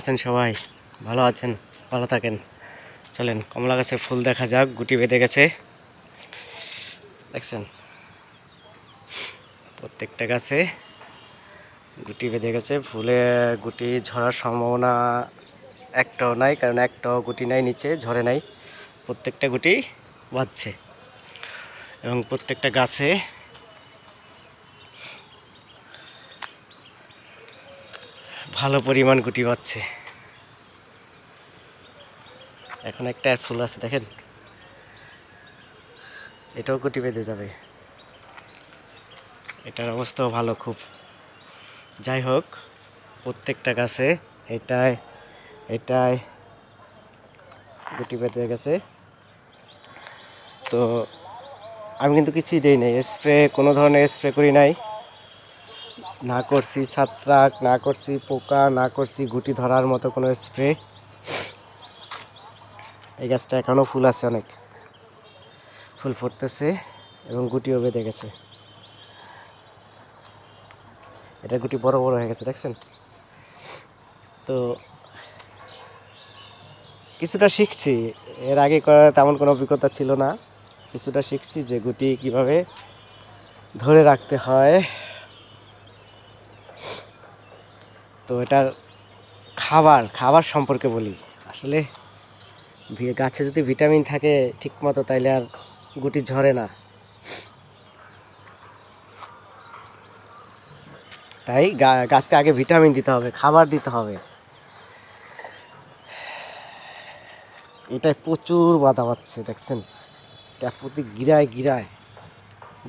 আছেন সবাই ভালো আছেন ভালো থাকেন চলেন কমলা গাছের ফুল দেখা যাক গুটি বেঁধে গেছে দেখছেন প্রত্যেকটা গাছে গুটি বেঁধে গেছে ফুলে গুটি ঝরার সম্ভাবনা একটাও নাই কারণ একটাও গুটি নাই নিচে ঝরে নাই প্রত্যেকটা গুটি বাঁচছে এবং প্রত্যেকটা গাছে ভালো পরিমাণ গুটি পাচ্ছে এখন একটা ফুল আছে দেখেন এটাও গুটি বেঁধে যাবে এটার অবস্থাও ভালো খুব যাই হোক প্রত্যেকটা গাছে এটাই এটাই গুটি বেঁধে গেছে তো আমি কিন্তু কিছুই দেই নাই স্প্রে কোনো ধরনের স্প্রে করি নাই না করছি ছাত্রাক না করছি পোকা না করছি গুটি ধরার মতো কোনো স্প্রে এই গাছটা এখনও ফুল আছে অনেক ফুল ফুটতেছে এবং গুটিও বেঁধে গেছে এটা গুটি বড় বড় হয়ে গেছে দেখছেন তো কিছুটা শিখছি এর আগে করার তেমন কোনো অভিজ্ঞতা ছিল না কিছুটা শিখছি যে গুটি কিভাবে ধরে রাখতে হয় তো এটার খাবার খাবার সম্পর্কে বলি আসলে গাছে যদি ভিটামিন থাকে ঠিকমতো তাইলে আর গুটি ঝরে না তাই গাছকে আগে ভিটামিন দিতে হবে খাবার দিতে হবে এটাই প্রচুর বাধা পাচ্ছে দেখছেন এটা প্রতি গিরায় গিরায়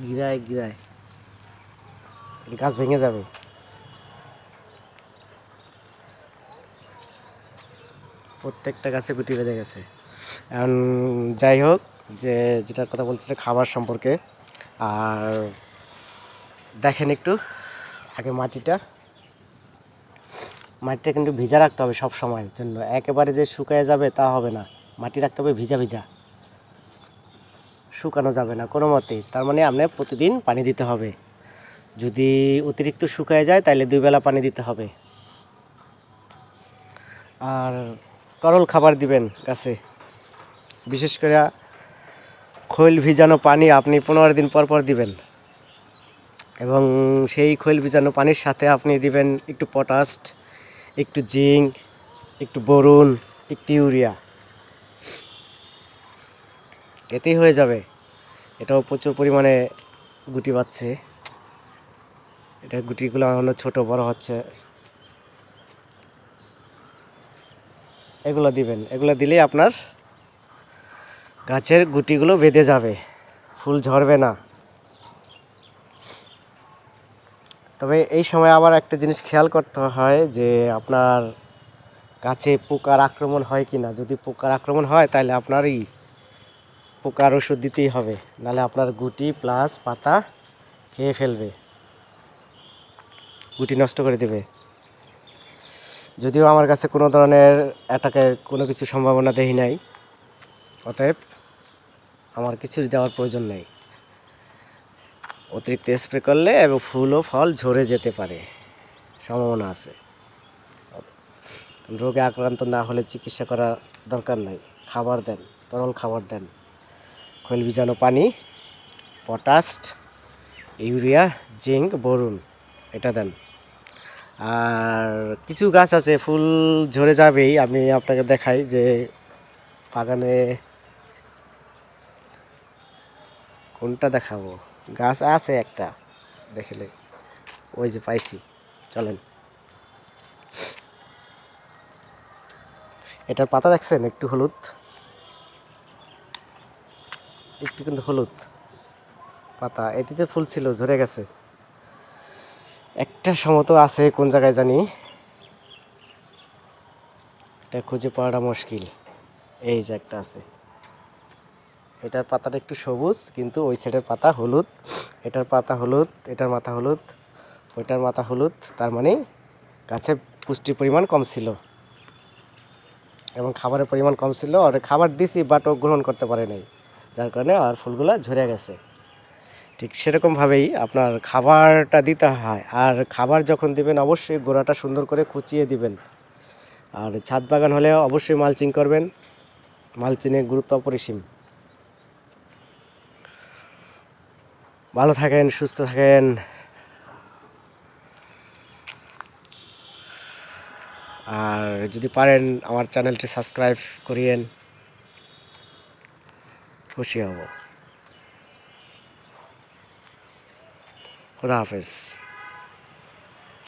গিরায় গিরায় গাছ ভেঙে যাবে প্রত্যেকটা গাছে গুটি বেঁধে গেছে এখন যাই হোক যে যেটার কথা বলছিল খাবার সম্পর্কে আর দেখেন একটু আগে মাটিটা মাটিটা কিন্তু ভিজা রাখতে হবে সব সময়ের জন্য একেবারে যে শুকায় যাবে তা হবে না মাটি রাখতে হবে ভিজা ভিজা শুকানো যাবে না কোনো মতে তার মানে আপনার প্রতিদিন পানি দিতে হবে যদি অতিরিক্ত শুকায় যায় তাহলে দুই বেলা পানি দিতে হবে আর তরল খাবার দিবেন গাছে বিশেষ করে খৈল ভিজানো পানি আপনি পনেরো দিন পর পর দিবেন এবং সেই খৈল ভিজানো পানির সাথে আপনি দিবেন একটু পটাস্ট একটু জিঙ্ক একটু বরুণ একটু ইউরিয়া এতেই হয়ে যাবে এটাও প্রচুর পরিমাণে গুটি পাচ্ছে এটা গুটিগুলো এখনও ছোটো বড় হচ্ছে এগুলো দিবেন এগুলো দিলেই আপনার গাছের গুটিগুলো বেঁধে যাবে ফুল ঝরবে না তবে এই সময় আবার একটা জিনিস খেয়াল করতে হয় যে আপনার গাছে পোকার আক্রমণ হয় কি না যদি পোকার আক্রমণ হয় তাহলে আপনারই পোকার ওষুধ দিতেই হবে নাহলে আপনার গুটি প্লাস পাতা খেয়ে ফেলবে গুটি নষ্ট করে দেবে যদিও আমার কাছে কোনো ধরনের অ্যাটাকের কোনো কিছু সম্ভাবনা দেহি নাই অতএব আমার কিছু দেওয়ার প্রয়োজন নেই অতিরিক্ত স্প্রে করলে এবং ফুল ও ফল ঝরে যেতে পারে সম্ভাবনা আছে রোগে আক্রান্ত না হলে চিকিৎসা করা দরকার নাই খাবার দেন তরল খাবার দেন খৈল বীজাণু পানি পটাশ ইউরিয়া জিঙ্ক বরুন এটা দেন আর কিছু গাছ আছে ফুল ঝরে যাবেই আমি আপনাকে দেখাই যে বাগানে কোনটা দেখাবো গাছ আছে একটা দেখলে ওই যে পাইছি চলেন এটার পাতা দেখছেন একটু হলুদ একটু কিন্তু হলুদ পাতা এটিতে ফুল ছিল ঝরে গেছে একটা সমত আছে কোন জায়গায় জানি এটা খুঁজে পাওয়াটা মুশকিল এই যে একটা আছে এটার পাতাটা একটু সবুজ কিন্তু ওই সাইডের পাতা হলুদ এটার পাতা হলুদ এটার মাথা হলুদ ওইটার মাথা হলুদ তার মানে গাছের পুষ্টির পরিমাণ কম ছিল এবং খাবারের পরিমাণ কম ছিল আর খাবার দিছি বাট ও গ্রহণ করতে পারে নাই যার কারণে আর ফুলগুলো ঝরে গেছে ঠিক সেরকমভাবেই আপনার খাবারটা দিতে হয় আর খাবার যখন দিবেন অবশ্যই গোড়াটা সুন্দর করে কুচিয়ে দিবেন আর ছাদ বাগান হলে অবশ্যই মালচিং করবেন মালচিনে গুরুত্ব অপরিসীম ভালো থাকেন সুস্থ থাকেন আর যদি পারেন আমার চ্যানেলটি সাবস্ক্রাইব করিয়েন খুশি হব खुदा हाफिज़